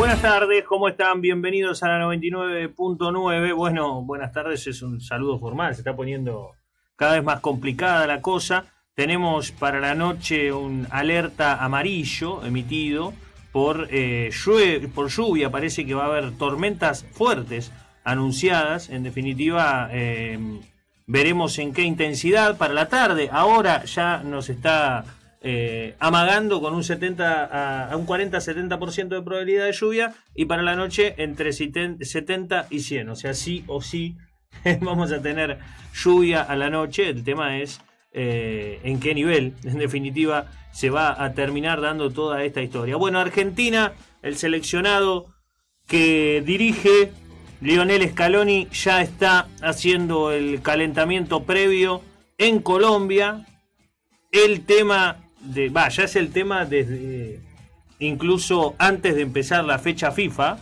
Buenas tardes, ¿cómo están? Bienvenidos a la 99.9. Bueno, buenas tardes, es un saludo formal, se está poniendo cada vez más complicada la cosa. Tenemos para la noche un alerta amarillo emitido por, eh, lluvia, parece que va a haber tormentas fuertes anunciadas, en definitiva eh, veremos en qué intensidad para la tarde. Ahora ya nos está eh, amagando con un 70 a, un 40-70% de probabilidad de lluvia y para la noche entre 70 y 100. O sea, sí o sí vamos a tener lluvia a la noche. El tema es eh, en qué nivel, en definitiva, se va a terminar dando toda esta historia. Bueno, Argentina, el seleccionado que dirige Lionel Scaloni ya está haciendo el calentamiento previo en Colombia. El tema de, ya es el tema desde incluso antes de empezar la fecha FIFA,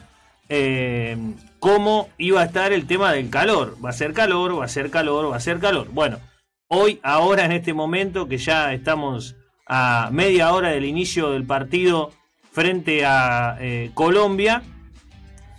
eh, cómo iba a estar el tema del calor. Va a ser calor, va a ser calor, va a ser calor. Bueno, hoy, ahora, en este momento, que ya estamos a media hora del inicio del partido frente a eh, Colombia,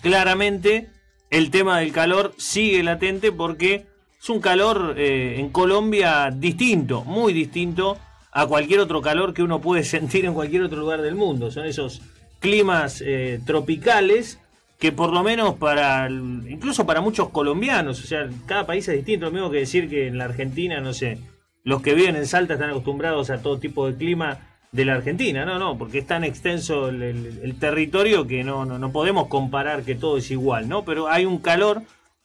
claramente el tema del calor sigue latente porque es un calor eh, en Colombia distinto, muy distinto a cualquier otro calor que uno puede sentir en cualquier otro lugar del mundo. Son esos climas eh, tropicales que por lo menos para, incluso para muchos colombianos, o sea, cada país es distinto, lo mismo que decir que en la Argentina, no sé, los que viven en Salta están acostumbrados a todo tipo de clima de la Argentina, no, no, porque es tan extenso el, territorio que no, no, podemos comparar que todo es igual, ¿no? Pero hay un calor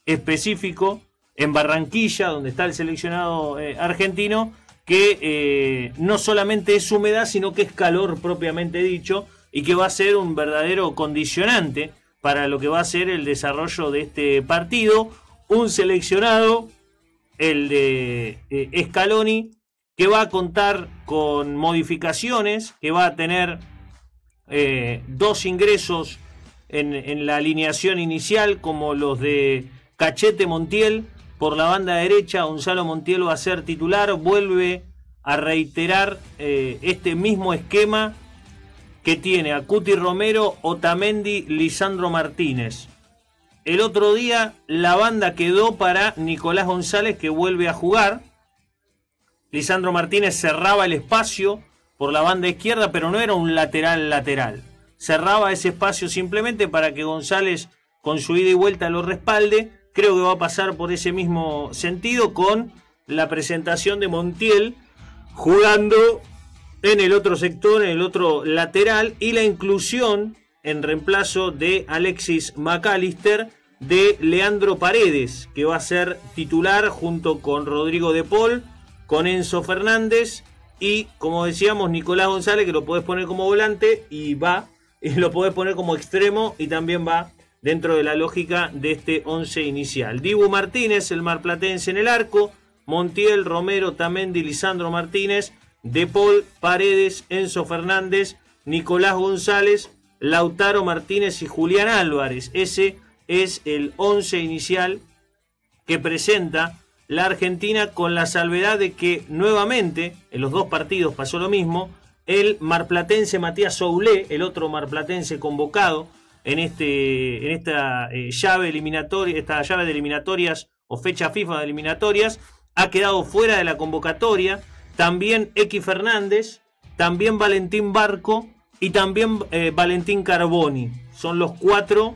específico en Barranquilla, donde está el seleccionado eh, argentino, que eh, no solamente es humedad, sino que es calor propiamente dicho, y que va a ser un verdadero condicionante para lo que va a ser el desarrollo de este partido. Un seleccionado, el de eh, Scaloni, que va a contar con modificaciones, que va a tener eh, dos ingresos en, en la alineación inicial, como los de Cachete Montiel, por la banda derecha, Gonzalo Montiel va a ser titular. Vuelve a reiterar eh, este mismo esquema que tiene a Cuti Romero, Otamendi, Lisandro Martínez. El otro día la banda quedó para Nicolás González que vuelve a jugar. Lisandro Martínez cerraba el espacio por la banda izquierda, pero no era un lateral lateral. Cerraba ese espacio simplemente para que González con su ida y vuelta lo respalde creo que va a pasar por ese mismo sentido con la presentación de Montiel jugando en el otro sector, en el otro lateral y la inclusión en reemplazo de Alexis McAllister de Leandro Paredes, que va a ser titular junto con Rodrigo de Paul, con Enzo Fernández y, como decíamos, Nicolás González, que lo puedes poner como volante y va, y lo podés poner como extremo y también va dentro de la lógica de este 11 inicial. Dibu Martínez, el marplatense en el arco, Montiel, Romero, Tamendi, Lisandro Martínez, De Paul, Paredes, Enzo Fernández, Nicolás González, Lautaro Martínez y Julián Álvarez. Ese es el 11 inicial que presenta la Argentina con la salvedad de que nuevamente en los dos partidos pasó lo mismo. El marplatense Matías Soulé, el otro marplatense convocado, en, este, en esta eh, llave eliminatoria, de eliminatorias o fecha FIFA de eliminatorias, ha quedado fuera de la convocatoria. También X Fernández, también Valentín Barco y también eh, Valentín Carboni. Son los cuatro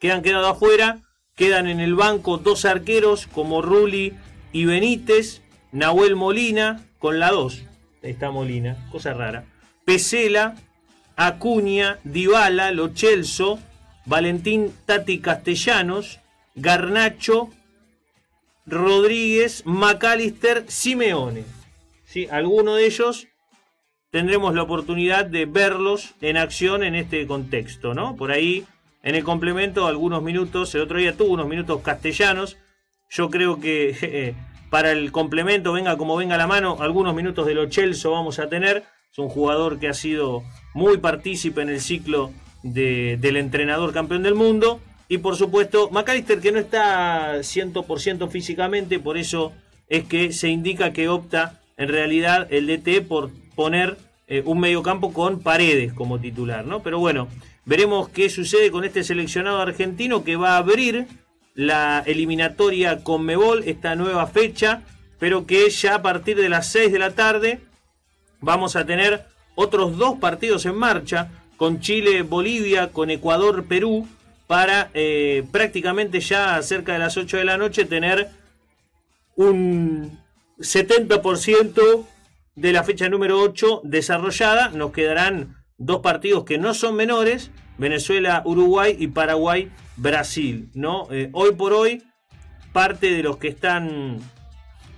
que han quedado afuera. Quedan en el banco dos arqueros como Ruli y Benítez, Nahuel Molina con la 2. Está Molina, cosa rara. Pesela, Acuña, Dybala, Lochelso, Valentín Tati Castellanos, Garnacho, Rodríguez, Macalister, Simeone. ¿Sí? Alguno de ellos tendremos la oportunidad de verlos en acción en este contexto, ¿no? Por ahí, en el complemento, algunos minutos, el otro día tuvo unos minutos castellanos. Yo creo que eh, para el complemento, venga como venga la mano, algunos minutos de Lochelso vamos a tener es un jugador que ha sido muy partícipe en el ciclo del entrenador campeón del mundo. Y por supuesto, McAllister que no está 100% físicamente, por eso es que se indica que opta en realidad el DT por poner un eh, un mediocampo con paredes como titular, ¿no? Pero bueno, veremos qué sucede con este seleccionado argentino que va a abrir la eliminatoria con Mebol, esta nueva fecha, pero que ya a partir de las 6 de la tarde vamos a tener otros dos partidos en marcha, con Chile, Bolivia, con Ecuador, Perú, para eh, prácticamente ya cerca de las 8 de la noche tener un 70% de la fecha número 8 desarrollada. Nos quedarán dos partidos que no son menores, Venezuela, Uruguay y Paraguay, Brasil. ¿no? Eh, hoy por hoy, parte de los que están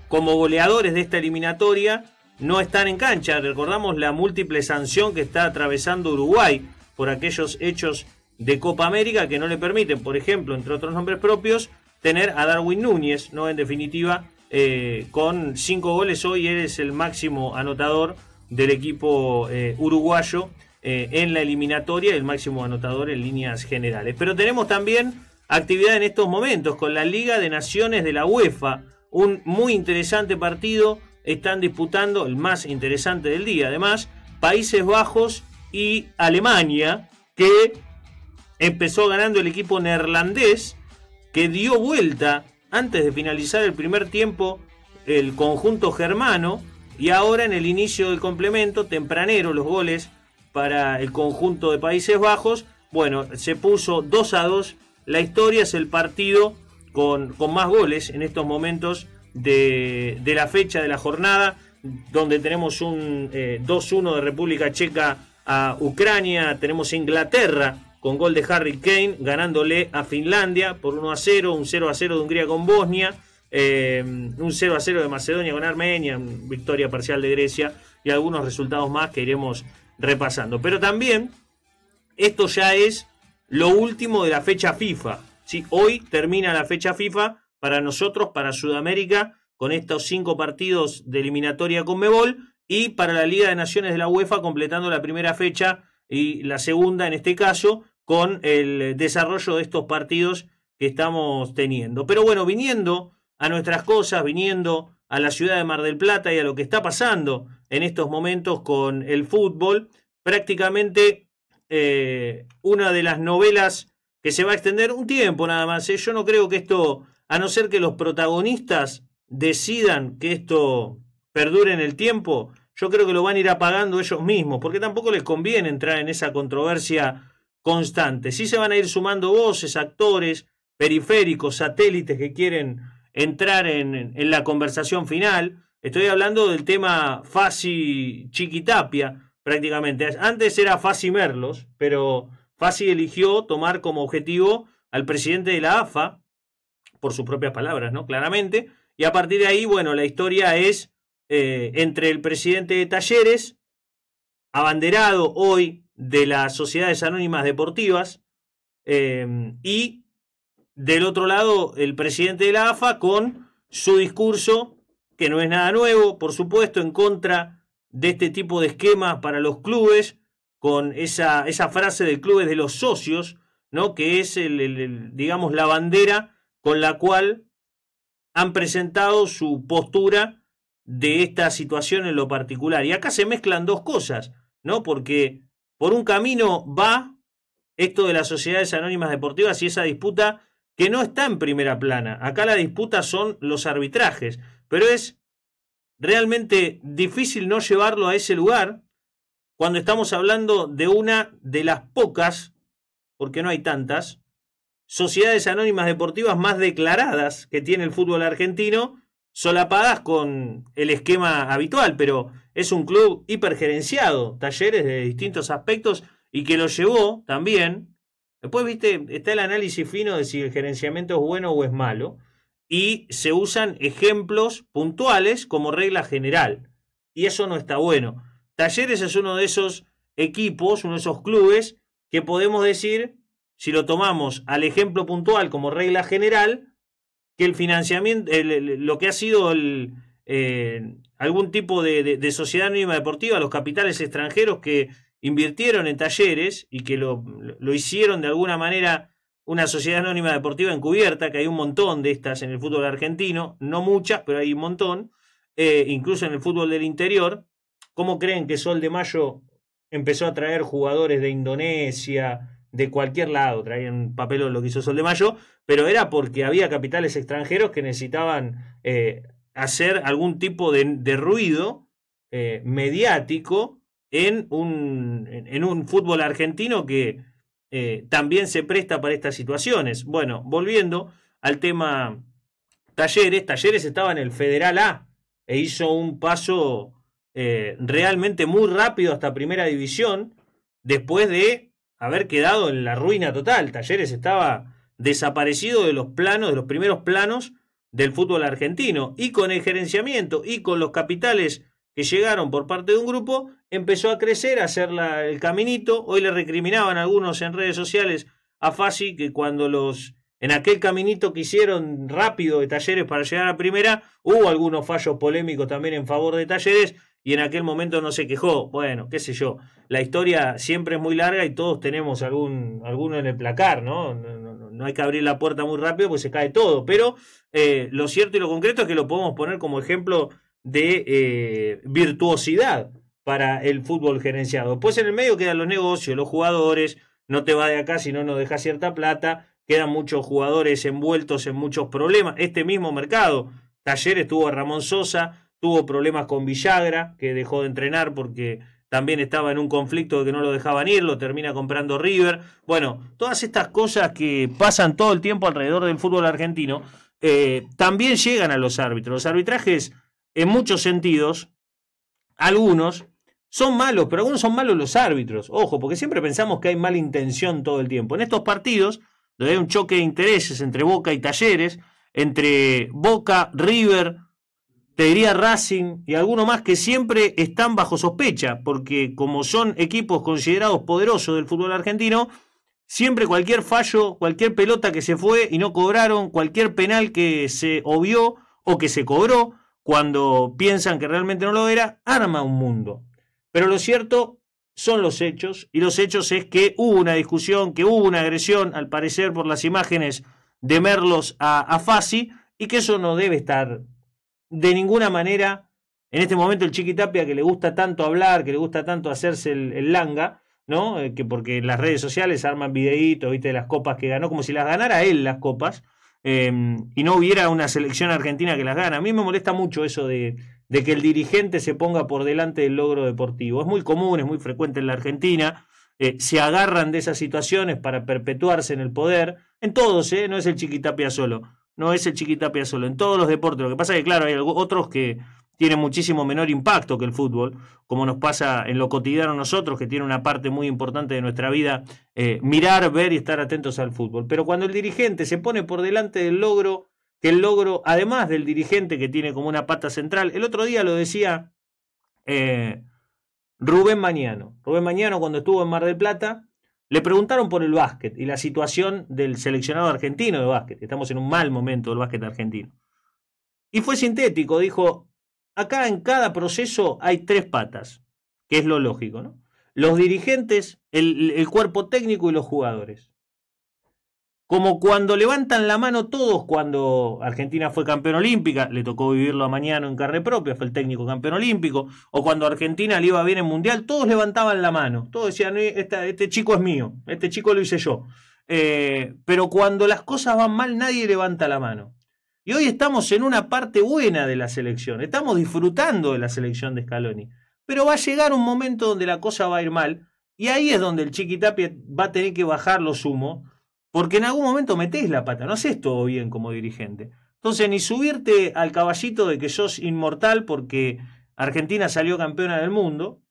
como goleadores de esta eliminatoria no están en cancha. Recordamos la múltiple sanción que está atravesando Uruguay por aquellos hechos de Copa América que no le permiten, por ejemplo, entre otros nombres propios, tener a Darwin Núñez, ¿no? En definitiva, eh, con cinco goles hoy eres el máximo anotador del equipo eh, uruguayo eh, en la eliminatoria, el máximo anotador en líneas generales. Pero tenemos también actividad en estos momentos con la Liga de Naciones de la UEFA, un muy interesante partido están disputando el más interesante del día, además, Países Bajos y Alemania, que empezó ganando el equipo neerlandés, que dio vuelta antes de finalizar el primer tiempo el conjunto germano, y ahora en el inicio del complemento, tempranero los goles para el conjunto de Países Bajos. Bueno, se puso 2 a 2. La historia es el partido con, con más goles en estos momentos de, la fecha de la jornada, donde tenemos un 2-1 eh, de República Checa a Ucrania, tenemos Inglaterra con gol de Harry Kane ganándole a Finlandia por 1 a 0, un 0 a 0 de Hungría con Bosnia, eh, un 0 a 0 de Macedonia con Armenia, victoria parcial de Grecia y algunos resultados más que iremos repasando. Pero también esto ya es lo último de la fecha FIFA. si Hoy termina la fecha FIFA para nosotros, para Sudamérica, con estos cinco partidos de eliminatoria con Mebol y para la Liga de Naciones de la UEFA completando la primera fecha y la segunda en este caso con el desarrollo de estos partidos que estamos teniendo. Pero bueno, viniendo a nuestras cosas, viniendo a la ciudad de Mar del Plata y a lo que está pasando en estos momentos con el fútbol, prácticamente eh, una de las novelas que se va a extender un tiempo nada más. ¿eh? Yo no creo que esto a no ser que los protagonistas decidan que esto perdure en el tiempo, yo creo que lo van a ir apagando ellos mismos, porque tampoco les conviene entrar en esa controversia constante. Sí se van a ir sumando voces, actores, periféricos, satélites que quieren entrar en, la conversación final. Estoy hablando del tema Fasi Chiquitapia, prácticamente. Antes era Fasi Merlos, pero Fasi eligió tomar como objetivo al presidente de la AFA, por sus propias palabras, ¿no? Claramente. Y a partir de ahí, bueno, la historia es eh, entre el presidente de Talleres, abanderado hoy de las sociedades anónimas deportivas, em, y del otro lado el presidente de la AFA con su discurso, que no es nada nuevo, por supuesto, en contra de este tipo de esquemas para los clubes, con esa, esa frase del clubes de los socios, ¿no? que es, el digamos, la bandera con la cual han presentado su postura de esta situación en lo particular. Y acá se mezclan dos cosas, ¿no? Porque por un camino va esto de las sociedades anónimas deportivas y esa disputa que no está en primera plana. Acá la disputa son los arbitrajes, pero es realmente difícil no llevarlo a ese lugar cuando estamos hablando de una de las pocas, porque no hay tantas, sociedades anónimas deportivas más declaradas que tiene el fútbol argentino, solapadas con el esquema habitual, pero es un club hipergerenciado, talleres de distintos aspectos y que lo llevó también. Después, viste, está el análisis fino de si el gerenciamiento es bueno o es malo, y se usan ejemplos puntuales como regla general, y eso no está bueno. Talleres es uno de esos equipos, uno de esos clubes que podemos decir si lo tomamos al ejemplo puntual como regla general, que el financiamiento, lo que ha sido eh, algún tipo de, sociedad anónima deportiva, los capitales extranjeros que invirtieron en talleres y que lo, lo hicieron de alguna manera una sociedad anónima deportiva encubierta, que hay un montón de estas en el fútbol argentino, no muchas, pero hay un montón, eh, incluso en el fútbol del interior. ¿Cómo creen que Sol de Mayo empezó a traer jugadores de Indonesia, de cualquier lado, traían papel o lo que hizo Sol de Mayo, pero era porque había capitales extranjeros que necesitaban eh, hacer algún tipo de, ruido eh, mediático en un, en un fútbol argentino que eh, también se presta para estas situaciones. Bueno, volviendo al tema Talleres, Talleres estaba en el Federal A e hizo un paso realmente muy rápido hasta Primera División después de haber quedado en la ruina total. Talleres estaba desaparecido de los planos, de los primeros planos del fútbol argentino. Y con el gerenciamiento y con los capitales que llegaron por parte de un grupo, empezó a crecer, a hacer el caminito. Hoy le recriminaban algunos en redes sociales a FASI. que cuando los en aquel caminito que hicieron rápido de Talleres para llegar a primera, hubo algunos fallos polémicos también en favor de Talleres y en aquel momento no se quejó. Bueno, qué sé yo la historia siempre es muy larga y todos tenemos algún, alguno en el placar, ¿no? No, no hay que abrir la puerta muy rápido porque se cae todo, pero eh, lo cierto y lo concreto es que lo podemos poner como ejemplo de eh, virtuosidad para el fútbol gerenciado. Después en el medio quedan los negocios, los jugadores, no te va de acá si no nos deja cierta plata, quedan muchos jugadores envueltos en muchos problemas. Este mismo mercado, Talleres tuvo Ramón Sosa, tuvo problemas con Villagra, que dejó de entrenar porque también estaba en un conflicto que no lo dejaban ir, lo termina comprando River. Bueno, todas estas cosas que pasan todo el tiempo alrededor del fútbol argentino, eh, también llegan a los árbitros. Los arbitrajes, en muchos sentidos, algunos son malos, pero algunos son malos los árbitros. Ojo, porque siempre pensamos que hay mala intención todo el tiempo. En estos partidos, donde hay un choque de intereses entre Boca y Talleres, entre Boca, River, te diría Racing y alguno más que siempre están bajo sospecha, porque como son equipos considerados poderosos del fútbol argentino, siempre cualquier fallo, cualquier pelota que se fue y no cobraron, cualquier penal que se obvió o que se cobró cuando piensan que realmente no lo era, arma un mundo. Pero lo cierto son los hechos, y los hechos es que hubo una discusión, que hubo una agresión, al parecer por las imágenes de Merlos a, a y que eso no debe estar de ninguna manera, en este momento el Chiquitapia que le gusta tanto hablar, que le gusta tanto hacerse el, langa, ¿no? Eh, que porque las redes sociales arman videitos, viste, de las copas que ganó, como si las ganara él las copas, em, y no hubiera una selección argentina que las gana. A mí me molesta mucho eso de, que el dirigente se ponga por delante del logro deportivo. Es muy común, es muy frecuente en la Argentina. Eh, se agarran de esas situaciones para perpetuarse en el poder, en todos, ¿eh? no es el chiquitapia solo. No es el Chiquitapia solo, en todos los deportes. Lo que pasa es que, claro, hay otros que tienen muchísimo menor impacto que el fútbol, como nos pasa en lo cotidiano nosotros, que tiene una parte muy importante de nuestra vida, eh, mirar, ver y estar atentos al fútbol. Pero cuando el dirigente se pone por delante del logro, que el logro, además del dirigente que tiene como una pata central, el otro día lo decía eh, Rubén Mañano. Rubén Mañano cuando estuvo en Mar del Plata, le preguntaron por el básquet y la situación del seleccionado argentino de básquet. Estamos en un mal momento del básquet argentino. Y fue sintético, dijo, acá en cada proceso hay tres patas, que es lo lógico, ¿no? Los dirigentes, el, el cuerpo técnico y los jugadores como cuando levantan la mano todos cuando Argentina fue campeón olímpica, le tocó vivirlo a Mañana en carne propia, fue el técnico campeón olímpico, o cuando Argentina le iba bien en mundial, todos levantaban la mano, todos decían, eh, este, chico es mío, este chico lo hice yo. Eh, pero cuando las cosas van mal, nadie levanta la mano. Y hoy estamos en una parte buena de la selección, estamos disfrutando de la selección de Scaloni, pero va a llegar un momento donde la cosa va a ir mal, y ahí es donde el chiquitapi va a tener que bajar los humos porque en algún momento metés la pata, no haces todo bien como dirigente. Entonces, ni subirte al caballito de que sos inmortal porque Argentina salió campeona del mundo.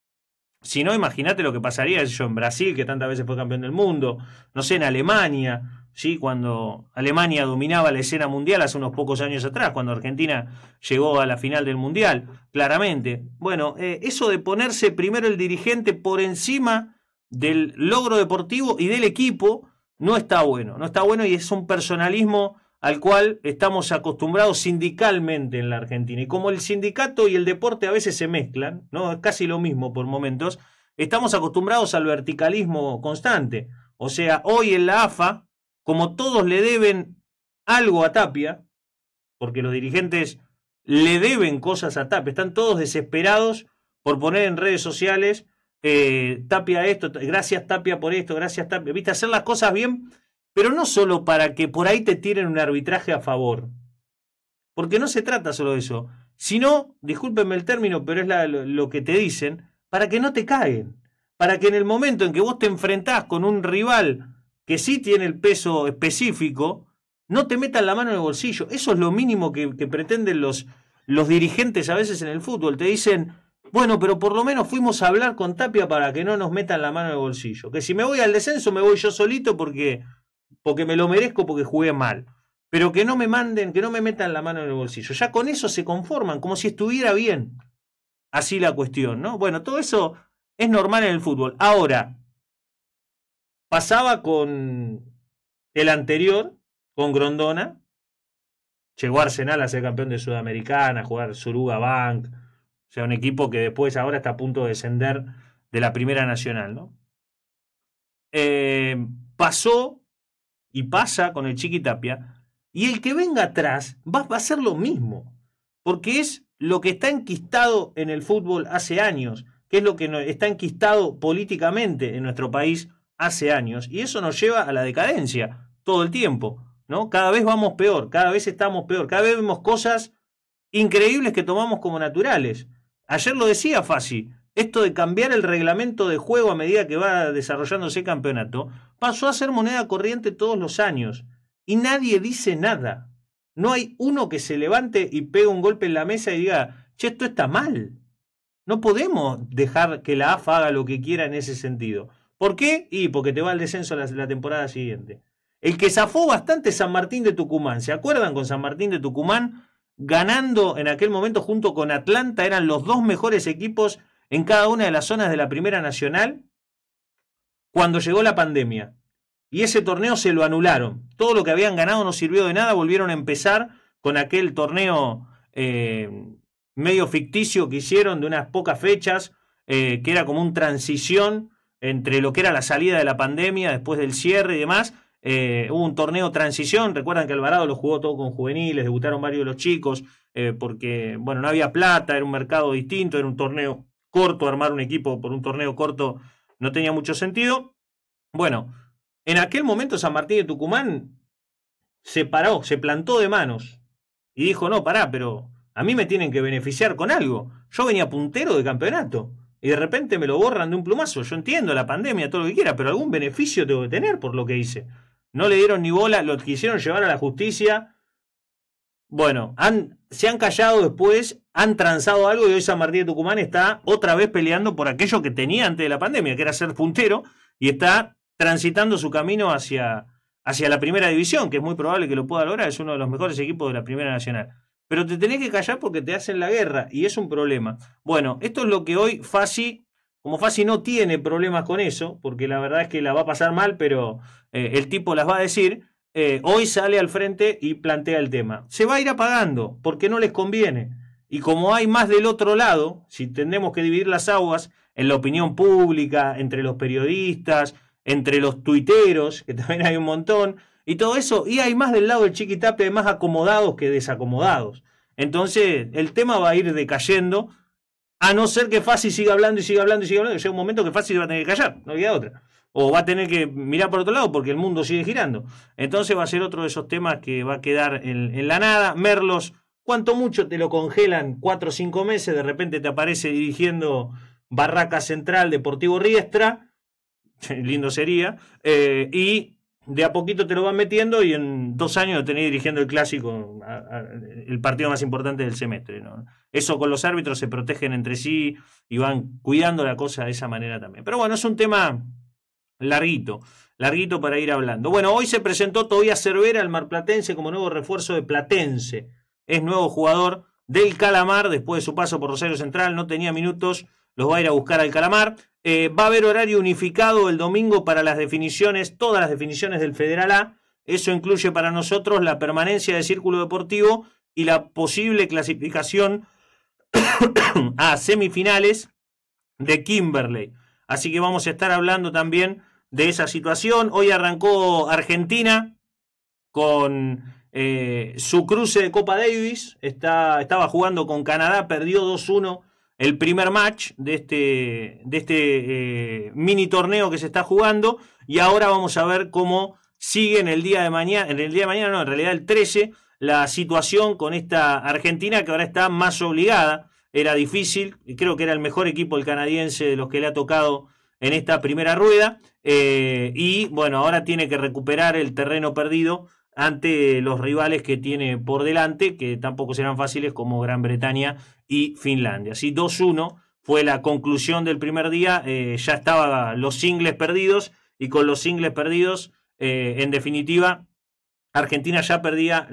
Si no, imagínate lo que pasaría yo en Brasil, que tantas veces fue campeón del mundo, no sé, en Alemania, ¿sí? cuando Alemania dominaba la escena mundial hace unos pocos años atrás, cuando Argentina llegó a la final del mundial, claramente. Bueno, eh, eso de ponerse primero el dirigente por encima del logro deportivo y del equipo, no está bueno, no está bueno y es un personalismo al cual estamos acostumbrados sindicalmente en la Argentina. Y como el sindicato y el deporte a veces se mezclan, ¿no? casi lo mismo por momentos, estamos acostumbrados al verticalismo constante. O sea, hoy en la AFA, como todos le deben algo a Tapia, porque los dirigentes le deben cosas a Tapia, están todos desesperados por poner en redes sociales eh, Tapia esto, gracias Tapia por esto, gracias Tapia. Viste, hacer las cosas bien, pero no solo para que por ahí te tiren un arbitraje a favor. Porque no se trata solo de eso, sino, discúlpenme el término, pero es lo, que te dicen, para que no te caen. Para que en el momento en que vos te enfrentás con un rival que sí tiene el peso específico, no te metan la mano en el bolsillo. Eso es lo mínimo que, que pretenden los, los dirigentes a veces en el fútbol. Te dicen, bueno, pero por lo menos fuimos a hablar con Tapia para que no nos metan la mano en el bolsillo. Que si me voy al descenso, me voy yo solito porque, porque me lo merezco, porque jugué mal. Pero que no me manden, que no me metan la mano en el bolsillo. Ya con eso se conforman, como si estuviera bien. Así la cuestión, ¿no? Bueno, todo eso es normal en el fútbol. Ahora, pasaba con el anterior, con Grondona. Llegó Arsenal a ser campeón de Sudamericana, a jugar Suruga Bank o sea, un equipo que después ahora está a punto de descender de la Primera Nacional, ¿no? Eh, pasó y pasa con el Chiquitapia. Y el que venga atrás va, va a ser lo mismo. Porque es lo que está enquistado en el fútbol hace años, que es lo que está enquistado políticamente en nuestro país hace años. Y eso nos lleva a la decadencia todo el tiempo. ¿no? Cada vez vamos peor, cada vez estamos peor, cada vez vemos cosas increíbles que tomamos como naturales. Ayer lo decía Fácil, esto de cambiar el reglamento de juego a medida que va desarrollándose el campeonato, pasó a ser moneda corriente todos los años y nadie dice nada. No hay uno que se levante y pegue un golpe en la mesa y diga, che, esto está mal. No podemos dejar que la AFA haga lo que quiera en ese sentido. ¿Por qué? Y porque te va al descenso la, la temporada siguiente. El que zafó bastante San Martín de Tucumán. ¿Se acuerdan con San Martín de Tucumán? ganando en aquel momento junto con Atlanta, eran los dos mejores equipos en cada una de las zonas de la Primera Nacional cuando llegó la pandemia. Y ese torneo se lo anularon. Todo lo que habían ganado no sirvió de nada, volvieron a empezar con aquel torneo eh, medio ficticio que hicieron de unas pocas fechas, eh, que era como un transición entre lo que era la salida de la pandemia después del cierre y demás, eh, hubo un torneo transición, recuerdan que Alvarado lo jugó todo con juveniles, debutaron varios de los chicos, eh, porque bueno, no había plata, era un mercado distinto, era un torneo corto, armar un equipo por un torneo corto no tenía mucho sentido. Bueno, en aquel momento San Martín de Tucumán se paró, se plantó de manos y dijo, no, pará, pero a mí me tienen que beneficiar con algo. Yo venía puntero de campeonato y de repente me lo borran de un plumazo. Yo entiendo la pandemia, todo lo que quiera, pero algún beneficio tengo que tener por lo que hice. No le dieron ni bola, lo quisieron llevar a la justicia. Bueno, han, se han callado después, han transado algo y hoy San Martín de Tucumán está otra vez peleando por aquello que tenía antes de la pandemia, que era ser puntero, y está transitando su camino hacia, hacia la primera división, que es muy probable que lo pueda lograr, es uno de los mejores equipos de la Primera Nacional. Pero te tenés que callar porque te hacen la guerra y es un problema. Bueno, esto es lo que hoy Fasi como Fassi no tiene problemas con eso, porque la verdad es que la va a pasar mal, pero eh, el tipo las va a decir, eh, hoy sale al frente y plantea el tema. Se va a ir apagando, porque no les conviene. Y como hay más del otro lado, si tenemos que dividir las aguas en la opinión pública, entre los periodistas, entre los tuiteros, que también hay un montón, y todo eso, y hay más del lado del chiquitape, más acomodados que desacomodados. Entonces, el tema va a ir decayendo a no ser que Fácil siga hablando y siga hablando y siga hablando, llega un momento que Fácil va a tener que callar, no había otra. O va a tener que mirar por otro lado porque el mundo sigue girando. Entonces va a ser otro de esos temas que va a quedar en, la nada. Merlos, ¿cuánto mucho te lo congelan cuatro o cinco meses, de repente te aparece dirigiendo Barraca Central Deportivo Riestra, lindo sería, eh, y de a poquito te lo van metiendo y en dos años lo tenés dirigiendo el clásico, el partido más importante del semestre. Eso con los árbitros se protegen entre sí y van cuidando la cosa de esa manera también. Pero bueno, es un tema larguito, larguito para ir hablando. Bueno, hoy se presentó todavía Cervera al Marplatense como nuevo refuerzo de Platense. Es nuevo jugador del Calamar después de su paso por Rosario Central, no tenía minutos, los va a ir a buscar al Calamar. Eh, va a haber horario unificado el domingo para las definiciones, todas las definiciones del Federal A. Eso incluye para nosotros la permanencia de Círculo Deportivo y la posible clasificación a semifinales de Kimberley. Así que vamos a estar hablando también de esa situación. Hoy arrancó Argentina con eh, su cruce de Copa Davis. Está, estaba jugando con Canadá, perdió 2-1 el primer match de este, de este eh, mini torneo que se está jugando y ahora vamos a ver cómo sigue en el día de mañana, en el día de mañana no, en realidad el 13, la situación con esta Argentina que ahora está más obligada, era difícil, y creo que era el mejor equipo el canadiense de los que le ha tocado en esta primera rueda, eh, y bueno, ahora tiene que recuperar el terreno perdido ante los rivales que tiene por delante, que tampoco serán fáciles como Gran Bretaña y Finlandia. Así 2-1 fue la conclusión del primer día, eh, ya estaban los singles perdidos y con los singles perdidos, eh, en definitiva, Argentina ya perdía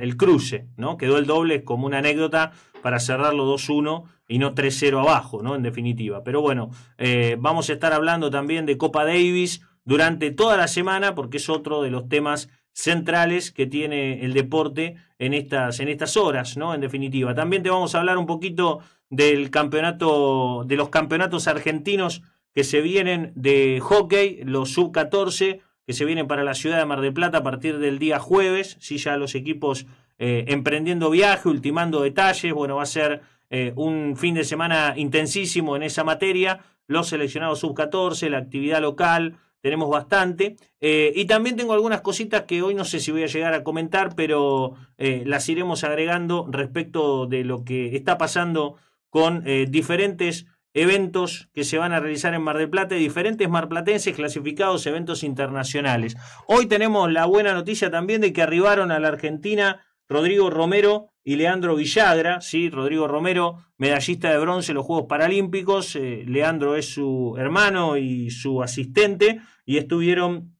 el cruce, ¿no? Quedó el doble como una anécdota para cerrarlo 2-1 y no 3-0 abajo, ¿no? En definitiva. Pero bueno, eh, vamos a estar hablando también de Copa Davis durante toda la semana porque es otro de los temas centrales que tiene el deporte en estas, en estas horas, ¿no? En definitiva. También te vamos a hablar un poquito del campeonato, de los campeonatos argentinos que se vienen de hockey, los sub-14, que se vienen para la ciudad de Mar del Plata a partir del día jueves, si ya los equipos eh, emprendiendo viaje, ultimando detalles, bueno, va a ser eh, un fin de semana intensísimo en esa materia, los seleccionados sub-14, la actividad local, tenemos bastante. Eh, y también tengo algunas cositas que hoy no sé si voy a llegar a comentar, pero eh, las iremos agregando respecto de lo que está pasando con eh, diferentes eventos que se van a realizar en Mar del Plata, y diferentes marplatenses clasificados, eventos internacionales. Hoy tenemos la buena noticia también de que arribaron a la Argentina Rodrigo Romero y Leandro Villagra, ¿sí? Rodrigo Romero, medallista de bronce en los Juegos Paralímpicos, Leandro es su hermano y su asistente, y estuvieron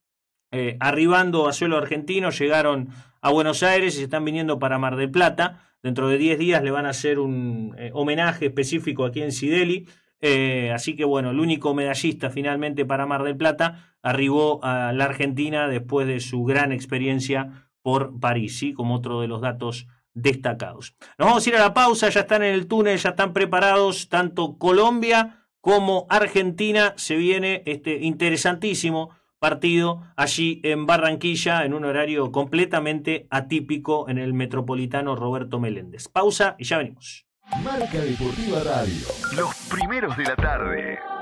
eh, arribando a suelo argentino, llegaron a Buenos Aires y se están viniendo para Mar del Plata. Dentro de 10 días le van a hacer un eh, homenaje específico aquí en Sideli. Eh, así que bueno, el único medallista finalmente para Mar del Plata arribó a la Argentina después de su gran experiencia por París, como otro de los datos destacados. Nos vamos a ir a la pausa, ya están en el túnel, ya están preparados tanto Colombia como Argentina se viene este interesantísimo partido allí en Barranquilla en un horario completamente atípico en el metropolitano Roberto Meléndez. Pausa y ya venimos. Marca Deportiva Radio. Los primeros de la tarde.